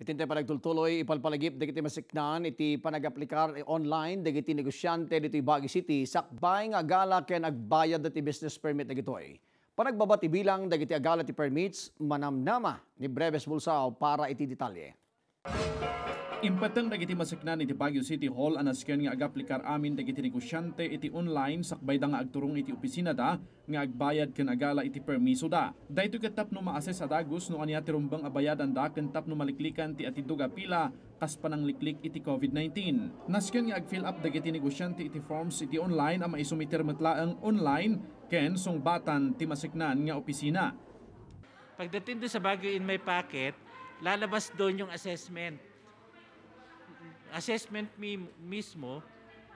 Iti panagtultuloy ipalpalagip dagiti masiknaan iti panagaplikar eh, online dagiti negosyante dito Baguio City sakbay nga agala ken agbayad dati business permit dagitoy. Panagbabati bilang dagiti agala ti permits manamnama ni Breves Bulsao para iti detalye. Impeteng dagiti masiknan iti Baguio City Hall anasken nga agaplikar amin dagiti negosyante iti online sakbay da nga agturong iti opisina da nga agbayad ken agala iti permiso da. Dayto ket tapno maases sa dagos no aniya ti rumbang abayadan da ken tapno maliklikan ti ati atidduga pila kas panangliklik iti COVID-19. Nasken nga agfill fill up dagiti negosyante iti forms iti online ang maisumiter metlaang online ken sungbatan ti masiknan nga opisina. Pagdating do sa Baguio in my packet, lalabas doon yung assessment assessment mismo,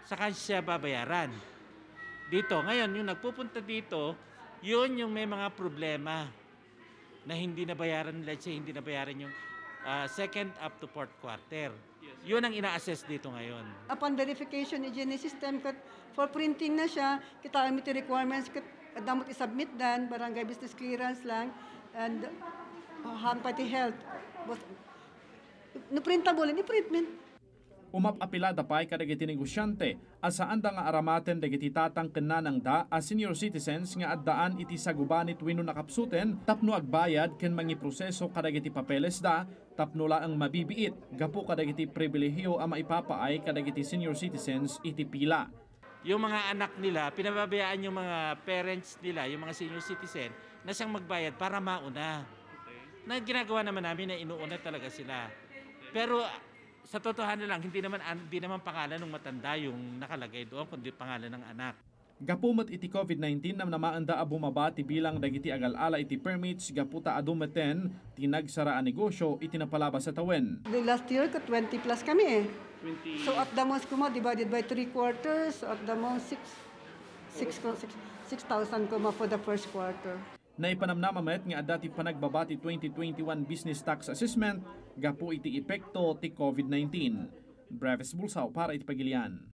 saka siya babayaran. Dito, ngayon, yung nagpupunta dito, yun yung may mga problema na hindi nabayaran, let's say, hindi nabayaran yung uh, second up to fourth quarter. Yun ang ina-assess dito ngayon. Upon verification ni Genie System, for printing na siya, kita kami requirements, dapat i-submit dan, barangay business clearance lang, and uh, hand pati health. But, no printable, ni printment umapapila da kada giti negosyante asaan da nga aramaten dagiti tatang kenanang da as senior citizens nga addaan iti sagubanit wenno nakapsuten tapno agbayad ken mangi proseso kada papeles da tapno laang mabibiit gapo kada giti pribilehiyo a maipapaay kada senior citizens iti pila yung mga anak nila, pinababayaan yung mga parents nila, yung mga senior citizen, na siyang magbayad para mauna. Na ginagawa naman namin na inuuna talaga sila. Pero sa totohanan lang, hindi naman, hindi naman pangalan ng matanda yung nakalagay doon, kundi pangalan ng anak. Gapumat iti COVID-19 na namaanda a bumabati bilang dagiti agalala iti permits gaputa adumeten tinagsara a negosyo iti napalabas sa tawen. The last year ko 20 plus kami eh. 20... So at the most ko divided by 3 quarters, so at the most 6 6,000 ko for the first quarter na ipanamnama met nga dati panagbabati 2021 business tax assessment gapo iti epekto ti COVID-19. Breves Bulsaw para iti pagilian.